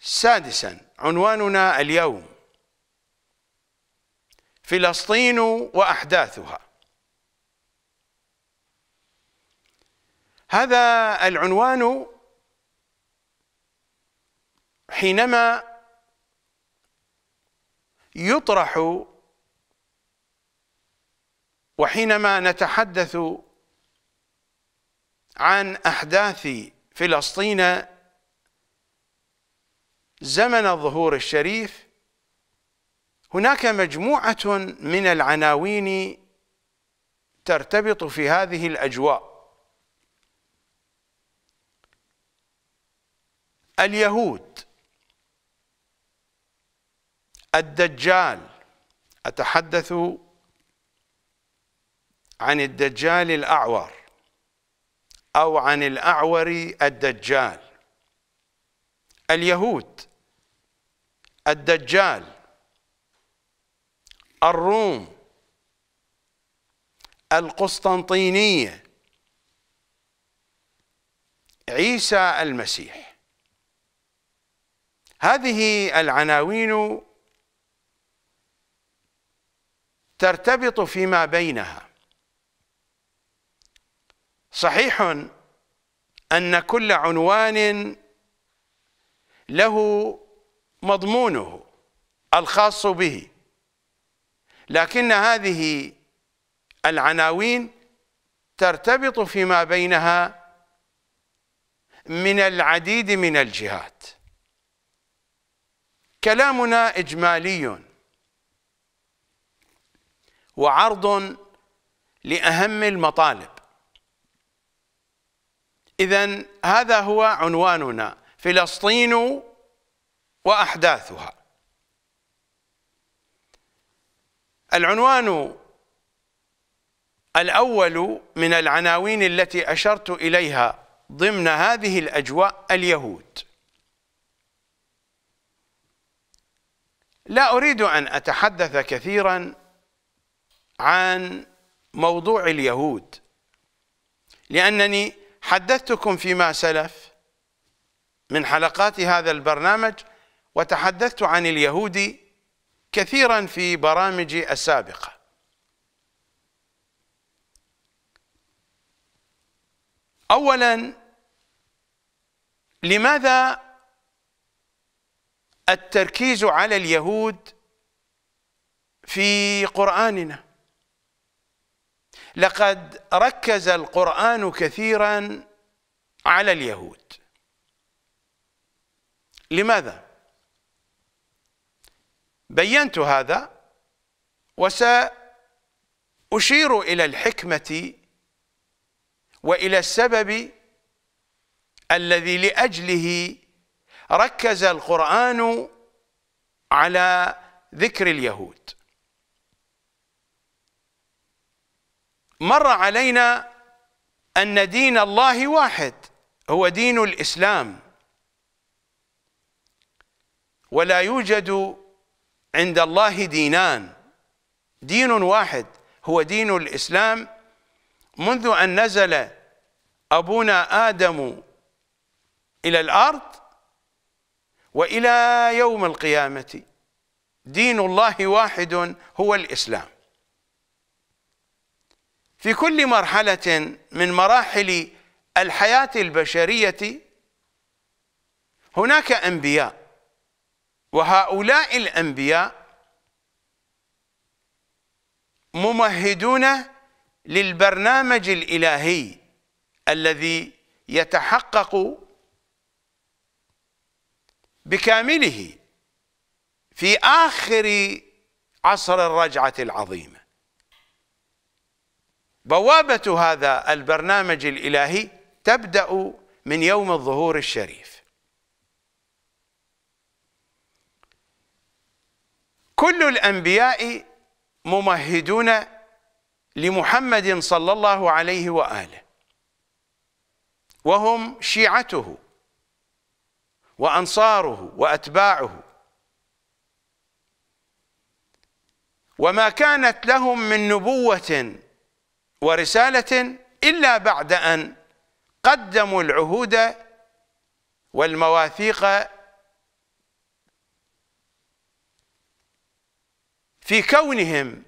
سادسا عنواننا اليوم فلسطين وأحداثها هذا العنوان حينما يطرح وحينما نتحدث عن أحداث فلسطين زمن ظهور الشريف هناك مجموعة من العناوين ترتبط في هذه الأجواء اليهود الدجال أتحدث عن الدجال الأعور أو عن الأعور الدجال اليهود الدجال الروم القسطنطينية عيسى المسيح هذه العناوين ترتبط فيما بينها صحيح أن كل عنوان له مضمونه الخاص به لكن هذه العناوين ترتبط فيما بينها من العديد من الجهات كلامنا إجمالي وعرض لأهم المطالب إذا هذا هو عنواننا فلسطين وأحداثها العنوان الأول من العناوين التي أشرت إليها ضمن هذه الأجواء اليهود لا أريد أن أتحدث كثيرا عن موضوع اليهود لأنني حدثتكم فيما سلف من حلقات هذا البرنامج وتحدثت عن اليهود كثيرا في برامجي السابقة أولا لماذا التركيز على اليهود في قرآننا لقد ركز القرآن كثيرا على اليهود لماذا؟ بينت هذا وسأشير إلى الحكمة وإلى السبب الذي لأجله ركز القرآن على ذكر اليهود مر علينا أن دين الله واحد هو دين الإسلام ولا يوجد عند الله دينان دين واحد هو دين الإسلام منذ أن نزل أبونا آدم إلى الأرض وإلى يوم القيامة دين الله واحد هو الإسلام في كل مرحلة من مراحل الحياة البشرية هناك أنبياء وهؤلاء الأنبياء ممهدون للبرنامج الإلهي الذي يتحقق بكامله في آخر عصر الرجعة العظيمة بوابة هذا البرنامج الإلهي تبدأ من يوم الظهور الشريف كل الأنبياء ممهدون لمحمد صلى الله عليه وآله وهم شيعته وأنصاره وأتباعه وما كانت لهم من نبوة ورسالة إلا بعد أن قدموا العهود والمواثيق في كونهم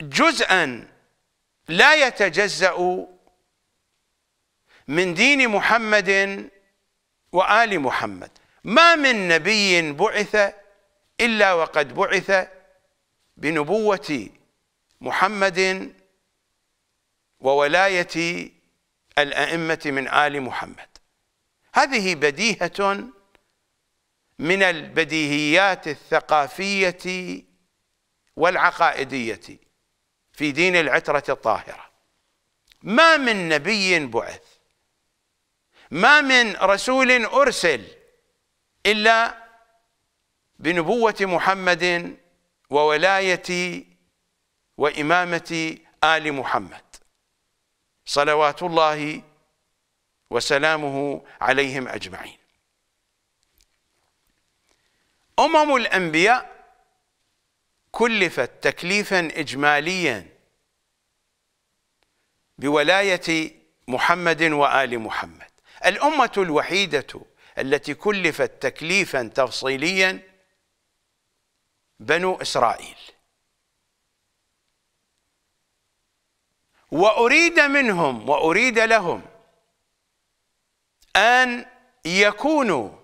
جزءا لا يتجزأ من دين محمد وآل محمد ما من نبي بعث إلا وقد بعث بنبوة محمد وولاية الأئمة من آل محمد هذه بديهة من البديهيات الثقافية والعقائدية في دين العترة الطاهرة ما من نبي بعث ما من رسول أرسل إلا بنبوة محمد وولاية وإمامة آل محمد صلوات الله وسلامه عليهم أجمعين أمم الأنبياء كلفت تكليفا إجماليا بولاية محمد وآل محمد الأمة الوحيدة التي كلفت تكليفا تفصيليا بنو إسرائيل وأريد منهم وأريد لهم أن يكونوا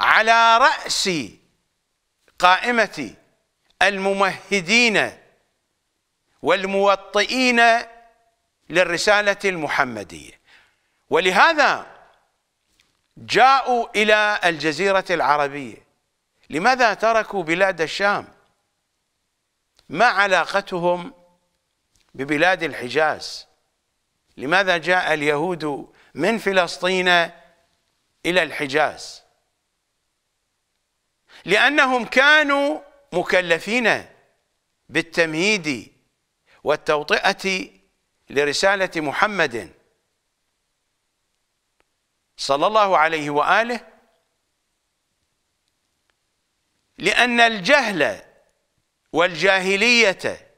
على رأس قائمة الممهدين والموطئين للرسالة المحمدية ولهذا جاءوا إلى الجزيرة العربية لماذا تركوا بلاد الشام ما علاقتهم ببلاد الحجاز لماذا جاء اليهود من فلسطين إلى الحجاز لأنهم كانوا مكلفين بالتمهيد والتوطئة لرسالة محمد صلى الله عليه وآله لأن الجهل والجاهلية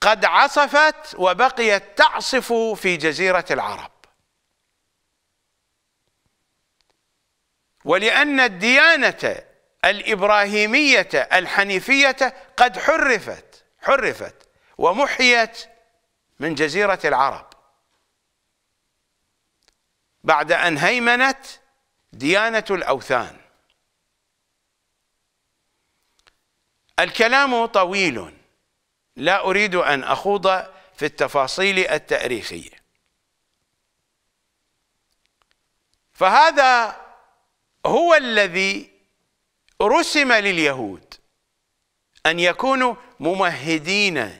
قد عصفت وبقيت تعصف في جزيرة العرب ولأن الديانة الإبراهيمية الحنيفية قد حرفت حرفت ومحيت من جزيرة العرب بعد أن هيمنت ديانة الأوثان الكلام طويل لا أريد أن أخوض في التفاصيل التاريخية فهذا هو الذي رسم لليهود أن يكونوا ممهدين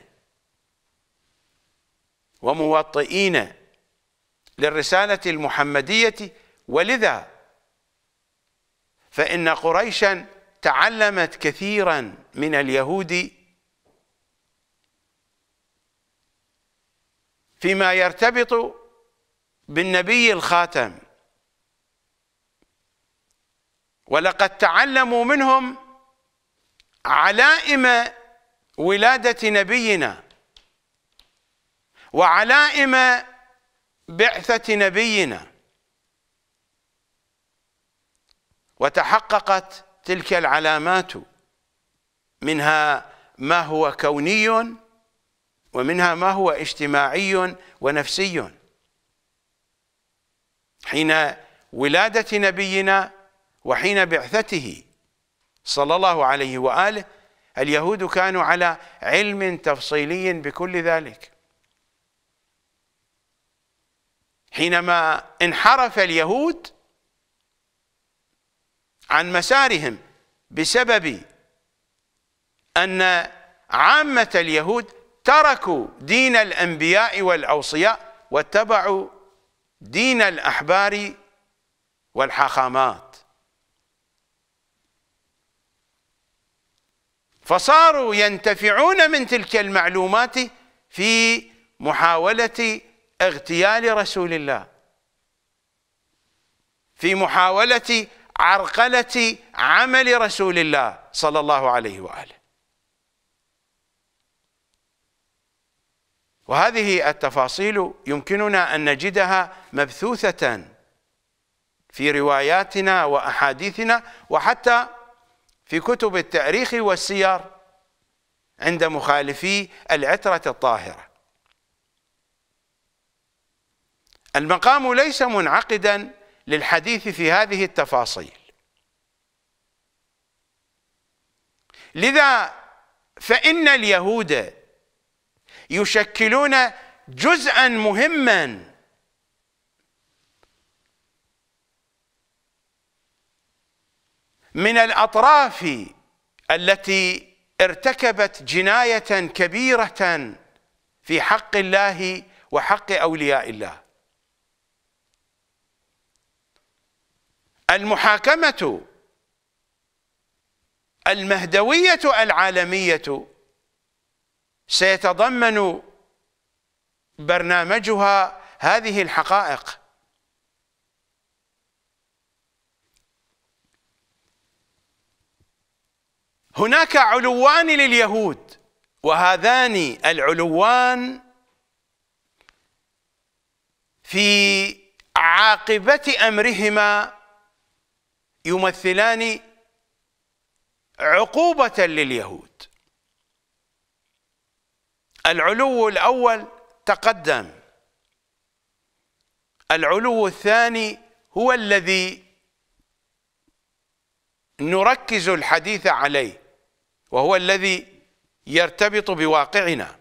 وموطئين للرسالة المحمدية ولذا فإن قريشا تعلمت كثيرا من اليهود فيما يرتبط بالنبي الخاتم ولقد تعلموا منهم علائم ولادة نبينا وعلائم بعثة نبينا وتحققت تلك العلامات منها ما هو كوني ومنها ما هو اجتماعي ونفسي حين ولادة نبينا وحين بعثته صلى الله عليه وآله اليهود كانوا على علم تفصيلي بكل ذلك حينما انحرف اليهود عن مسارهم بسبب أن عامة اليهود تركوا دين الأنبياء والأوصياء واتبعوا دين الأحبار والحاخامات فصاروا ينتفعون من تلك المعلومات في محاولة اغتيال رسول الله في محاولة عرقلة عمل رسول الله صلى الله عليه وآله وهذه التفاصيل يمكننا أن نجدها مبثوثة في رواياتنا وأحاديثنا وحتى في كتب التاريخ والسير عند مخالفي العترة الطاهرة المقام ليس منعقدا للحديث في هذه التفاصيل لذا فإن اليهود يشكلون جزءا مهما من الأطراف التي ارتكبت جناية كبيرة في حق الله وحق أولياء الله المحاكمة المهدوية العالمية سيتضمن برنامجها هذه الحقائق هناك علوان لليهود وهذان العلوان في عاقبة أمرهما يمثلان عقوبة لليهود العلو الأول تقدم العلو الثاني هو الذي نركز الحديث عليه وهو الذي يرتبط بواقعنا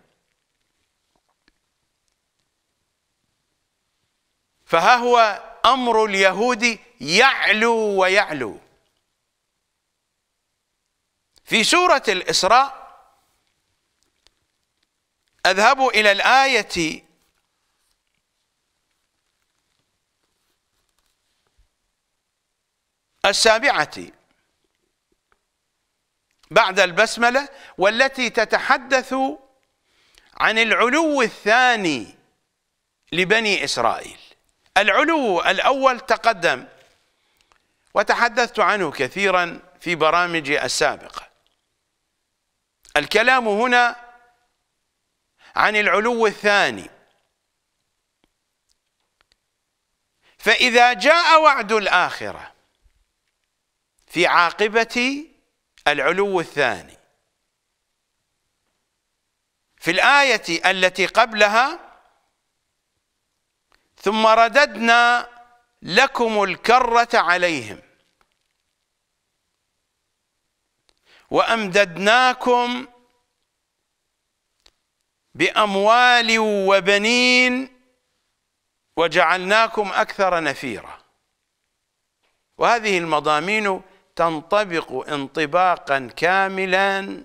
فها هو أمر اليهود يعلو ويعلو في سورة الإسراء أذهب إلى الآية السابعة بعد البسملة والتي تتحدث عن العلو الثاني لبني إسرائيل العلو الأول تقدم وتحدثت عنه كثيرا في برامجي السابقة الكلام هنا عن العلو الثاني فإذا جاء وعد الآخرة في عاقبة العلو الثاني في الآية التي قبلها ثم رددنا لكم الكرة عليهم وأمددناكم بأموال وبنين وجعلناكم أكثر نفيرا وهذه المضامين تنطبق انطباقا كاملا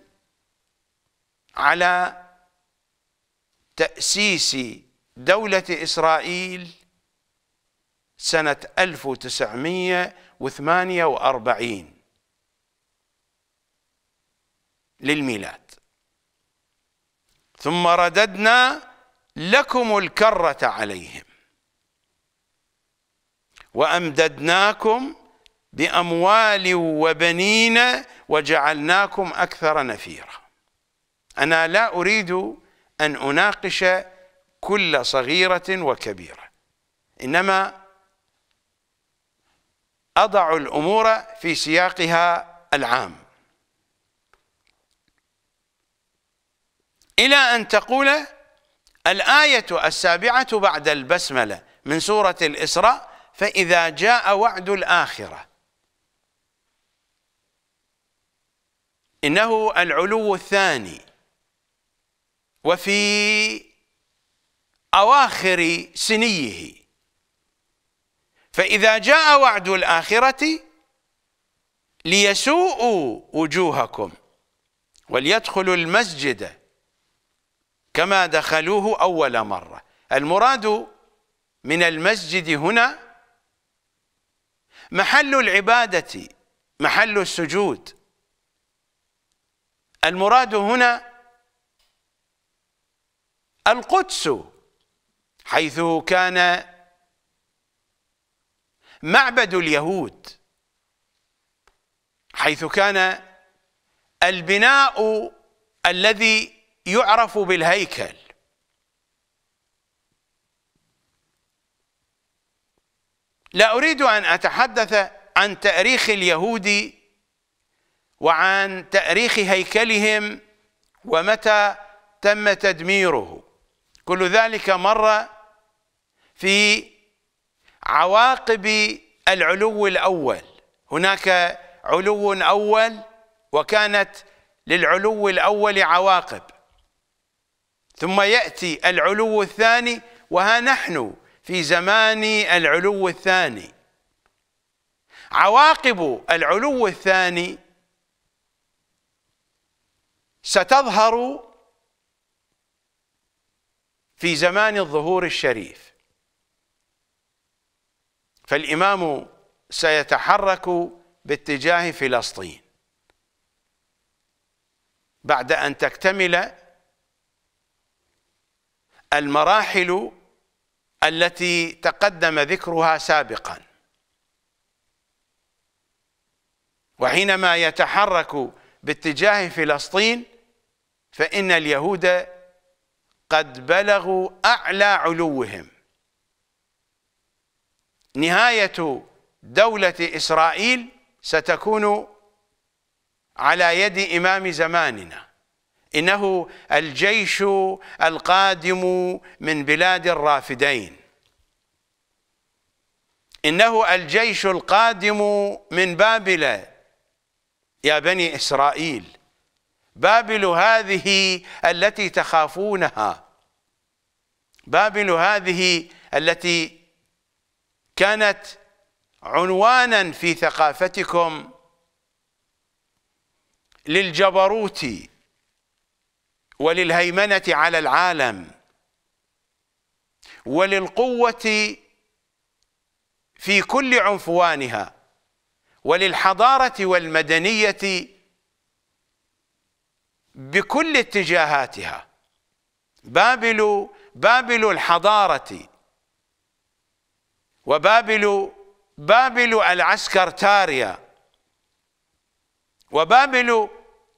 على تأسيس دولة إسرائيل سنة 1948 للميلاد ثم رددنا لكم الكرة عليهم وأمددناكم بأموال وبنين وجعلناكم أكثر نفيرا أنا لا أريد أن أناقش كل صغيرة وكبيرة إنما أضع الأمور في سياقها العام إلى أن تقول الآية السابعة بعد البسملة من سورة الإسراء فإذا جاء وعد الآخرة إنه العلو الثاني وفي أواخر سنيه فإذا جاء وعد الآخرة ليسوءوا وجوهكم وليدخلوا المسجد كما دخلوه أول مرة المراد من المسجد هنا محل العبادة محل السجود المراد هنا القدس حيث كان معبد اليهود حيث كان البناء الذي يعرف بالهيكل لا أريد أن أتحدث عن تاريخ اليهود وعن تاريخ هيكلهم ومتى تم تدميره كل ذلك مر في عواقب العلو الاول هناك علو اول وكانت للعلو الاول عواقب ثم ياتي العلو الثاني وها نحن في زمان العلو الثاني عواقب العلو الثاني ستظهر في زمان الظهور الشريف فالإمام سيتحرك باتجاه فلسطين بعد أن تكتمل المراحل التي تقدم ذكرها سابقا وحينما يتحرك باتجاه فلسطين فإن اليهود قد بلغوا أعلى علوهم نهاية دولة إسرائيل ستكون على يد إمام زماننا إنه الجيش القادم من بلاد الرافدين إنه الجيش القادم من بابل يا بني إسرائيل بابل هذه التي تخافونها بابل هذه التي كانت عنوانا في ثقافتكم للجبروت وللهيمنة على العالم وللقوة في كل عنفوانها وللحضارة والمدنية بكل اتجاهاتها بابل بابل الحضارة وبابل بابل العسكرتاريا وبابل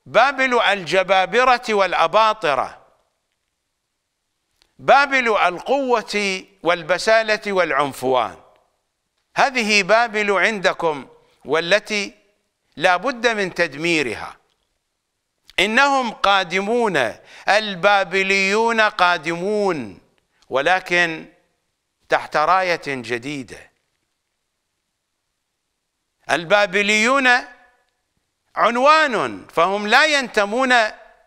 بابل الجبابرة والأباطرة بابل القوة والبسالة والعنفوان هذه بابل عندكم والتي لا بد من تدميرها إنهم قادمون البابليون قادمون ولكن تحت راية جديدة البابليون عنوان فهم لا ينتمون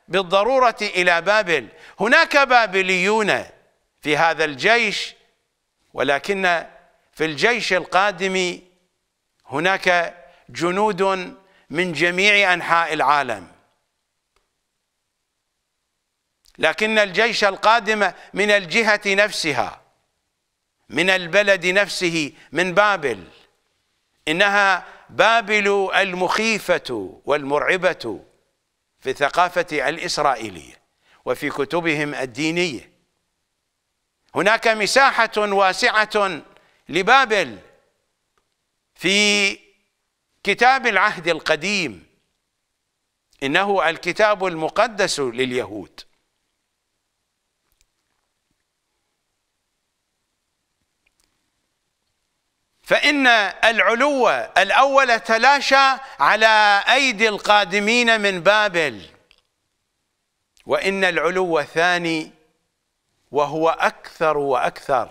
بالضرورة إلى بابل هناك بابليون في هذا الجيش ولكن في الجيش القادم هناك جنود من جميع أنحاء العالم لكن الجيش القادم من الجهة نفسها من البلد نفسه من بابل إنها بابل المخيفة والمرعبة في الثقافة الإسرائيلية وفي كتبهم الدينية هناك مساحة واسعة لبابل في كتاب العهد القديم إنه الكتاب المقدس لليهود فإن العلو الأول تلاشى على أيدي القادمين من بابل وإن العلو الثاني وهو أكثر وأكثر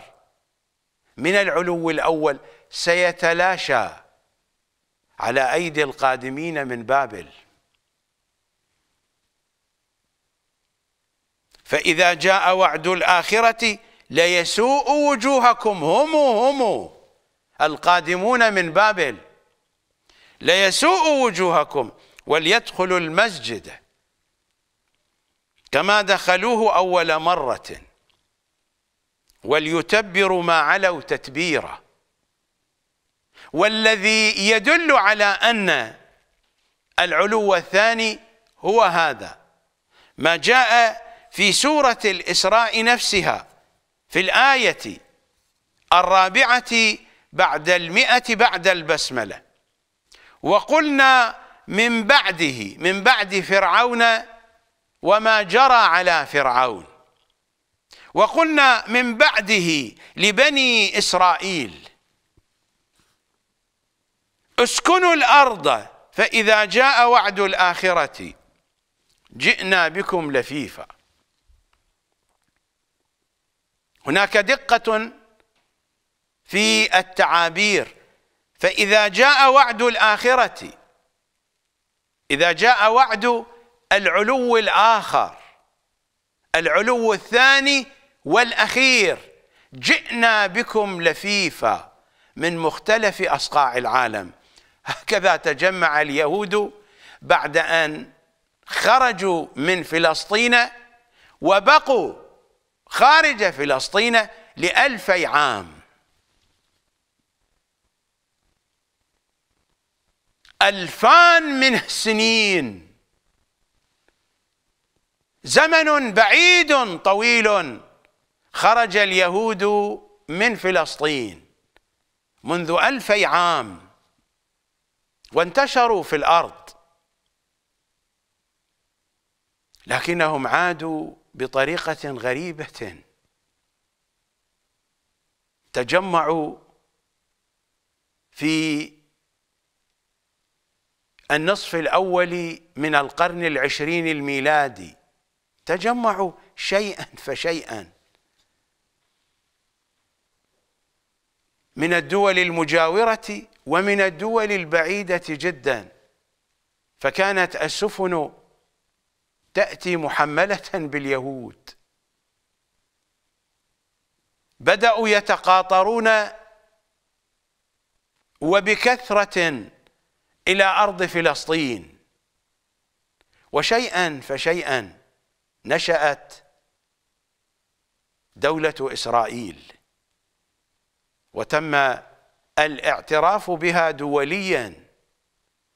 من العلو الأول سيتلاشى على أيدي القادمين من بابل فإذا جاء وعد الآخرة ليسوء وجوهكم هم هم القادمون من بابل ليسوء وجوهكم وليدخلوا المسجد كما دخلوه أول مرة وليتبروا ما علوا تتبيرا والذي يدل على أن العلو الثاني هو هذا ما جاء في سورة الإسراء نفسها في الآية الرابعة بعد المئة بعد البسملة وقلنا من بعده من بعد فرعون وما جرى على فرعون وقلنا من بعده لبني إسرائيل اسكنوا الأرض فإذا جاء وعد الآخرة جئنا بكم لفيفا هناك دقة في التعابير فإذا جاء وعد الآخرة إذا جاء وعد العلو الآخر العلو الثاني والأخير جئنا بكم لفيفا من مختلف أصقاع العالم هكذا تجمع اليهود بعد أن خرجوا من فلسطين وبقوا خارج فلسطين لألفي عام ألفان من سنين زمن بعيد طويل خرج اليهود من فلسطين منذ ألفي عام وانتشروا في الأرض لكنهم عادوا بطريقة غريبة تجمعوا في النصف الأول من القرن العشرين الميلادي تجمعوا شيئا فشيئا من الدول المجاورة ومن الدول البعيدة جدا فكانت السفن تأتي محملة باليهود بدأوا يتقاطرون وبكثرة إلى أرض فلسطين وشيئا فشيئا نشأت دولة إسرائيل وتم الاعتراف بها دوليا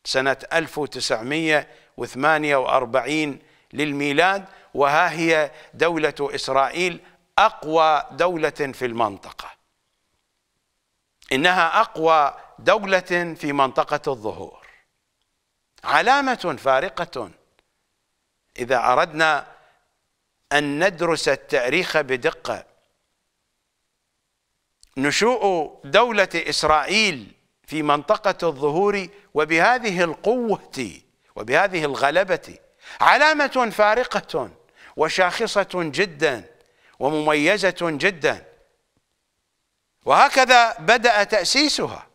سنة 1948 للميلاد وها هي دولة إسرائيل أقوى دولة في المنطقة إنها أقوى دولة في منطقة الظهور علامة فارقة إذا أردنا أن ندرس التاريخ بدقة نشوء دولة إسرائيل في منطقة الظهور وبهذه القوة وبهذه الغلبة علامة فارقة وشاخصة جدا ومميزة جدا وهكذا بدأ تأسيسها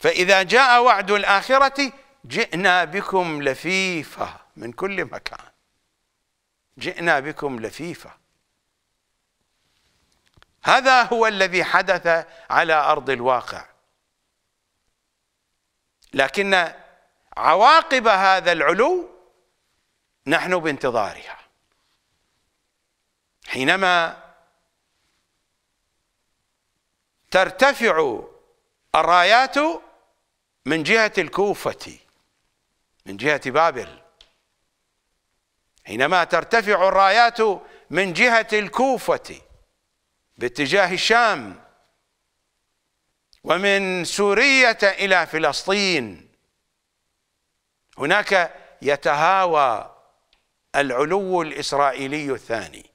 فإذا جاء وعد الآخرة جئنا بكم لفيفة من كل مكان جئنا بكم لفيفة هذا هو الذي حدث على أرض الواقع لكن عواقب هذا العلو نحن بانتظارها حينما ترتفع الرايات من جهة الكوفة من جهة بابل حينما ترتفع الرايات من جهة الكوفة باتجاه الشام ومن سورية إلى فلسطين هناك يتهاوى العلو الإسرائيلي الثاني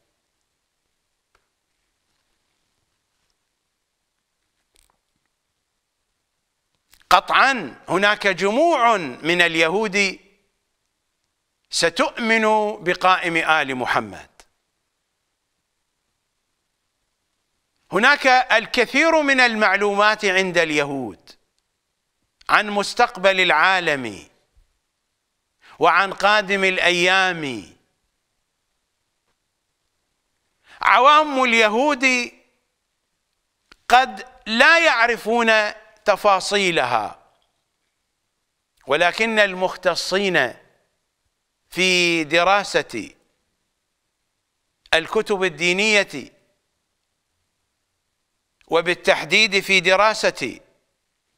قطعا هناك جموع من اليهود ستؤمن بقائم آل محمد هناك الكثير من المعلومات عند اليهود عن مستقبل العالم وعن قادم الأيام عوام اليهود قد لا يعرفون تفاصيلها ولكن المختصين في دراسة الكتب الدينية وبالتحديد في دراسة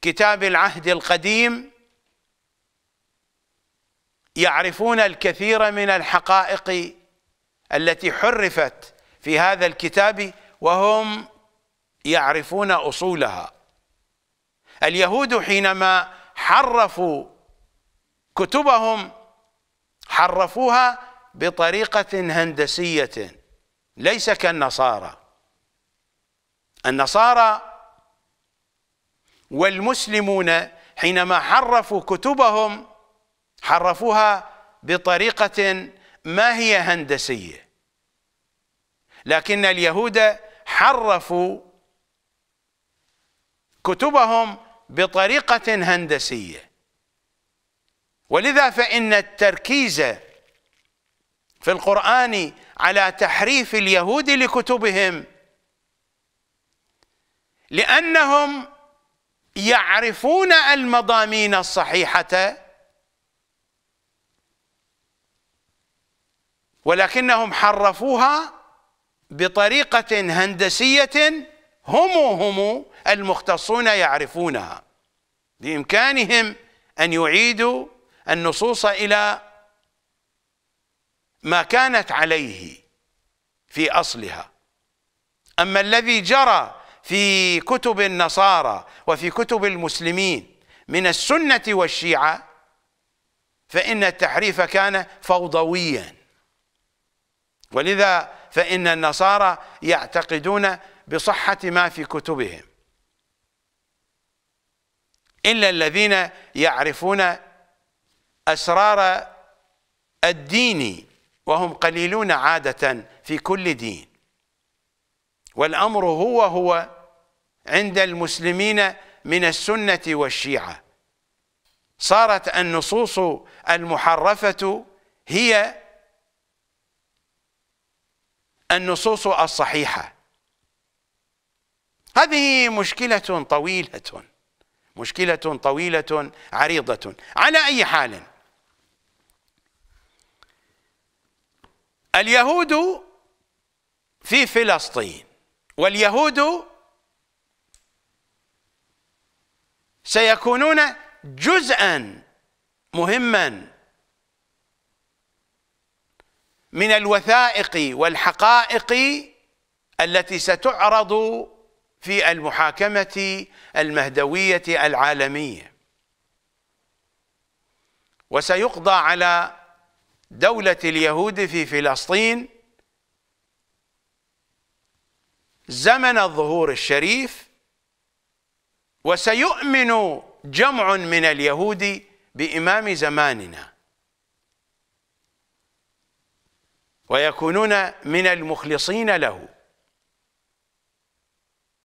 كتاب العهد القديم يعرفون الكثير من الحقائق التي حرفت في هذا الكتاب وهم يعرفون أصولها اليهود حينما حرفوا كتبهم حرفوها بطريقة هندسية ليس كالنصارى النصارى والمسلمون حينما حرفوا كتبهم حرفوها بطريقة ما هي هندسية لكن اليهود حرفوا كتبهم بطريقة هندسية ولذا فإن التركيز في القرآن على تحريف اليهود لكتبهم لأنهم يعرفون المضامين الصحيحة ولكنهم حرفوها بطريقة هندسية هم هم المختصون يعرفونها بإمكانهم أن يعيدوا النصوص إلى ما كانت عليه في أصلها أما الذي جرى في كتب النصارى وفي كتب المسلمين من السنة والشيعة فإن التحريف كان فوضويا ولذا فإن النصارى يعتقدون بصحة ما في كتبهم إلا الذين يعرفون أسرار الدين وهم قليلون عادة في كل دين والأمر هو هو عند المسلمين من السنة والشيعة صارت النصوص المحرفة هي النصوص الصحيحة هذه مشكلة طويلة مشكلة طويلة عريضة على أي حال اليهود في فلسطين واليهود سيكونون جزءا مهما من الوثائق والحقائق التي ستعرض في المحاكمة المهدوية العالمية وسيقضى على دولة اليهود في فلسطين زمن الظهور الشريف وسيؤمن جمع من اليهود بإمام زماننا ويكونون من المخلصين له